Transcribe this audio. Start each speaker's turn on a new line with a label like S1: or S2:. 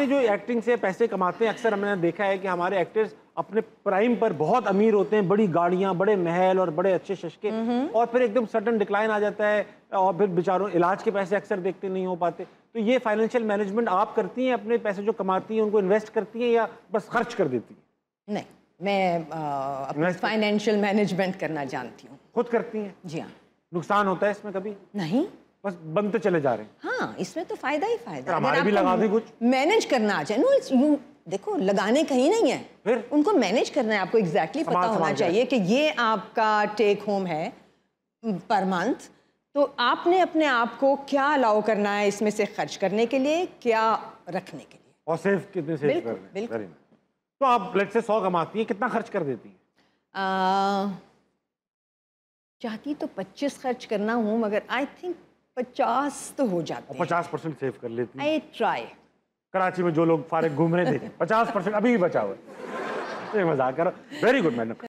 S1: पे जो एक्टिंग से पैसे कमाते हैं अक्सर हमने देखा है कि हमारे एक्टर्स अपने प्राइम पर बहुत अमीर होते हैं बड़ी गाड़ियाँ बड़े महल और बड़े अच्छे शशके हम्म। और फिर एकदम सडन डिक्लाइन आ जाता है और फिर बेचारों इलाज के पैसे अक्सर देखते नहीं हो पाते तो ये फाइनेंशियल मैनेजमेंट आप करती हैं अपने पैसे जो कमाती हैं उनको इन्वेस्ट करती हैं या बस खर्च कर देती
S2: हैं नहीं मैं फाइनेंशियल मैनेजमेंट करना जानती हूँ खुद करती हैं जी हाँ नुकसान होता है इसमें कभी
S3: नहीं बस बनते चले जा रहे
S4: हैं हाँ इसमें तो फायदा ही फायदा
S3: हमारे भी लगा दे कुछ
S4: मैनेज करना आ जाए नो इट्स यू देखो लगाने कहीं नहीं है फिर उनको मैनेज करना है आपको एग्जैक्टली exactly पता होना चाहिए कि ये आपका टेक होम है पर मंथ तो आपने अपने आप को क्या अलाउ करना है इसमें से खर्च करने के लिए क्या रखने के लिए
S3: और सेव कितने सेव बिल्कुल तो आप ब्लड से सौ कमाती हैं कितना खर्च कर देती हैं
S5: चाहती तो पच्चीस खर्च करना हूँ मगर आई थिंक पचास तो हो जाते
S6: पचास परसेंट सेव कर लेती आई ट्राई कराची में जो लोग फारे घूम रहे थे पचास परसेंट अभी भी बचा हुआ मजाक करो वेरी गुड मैडम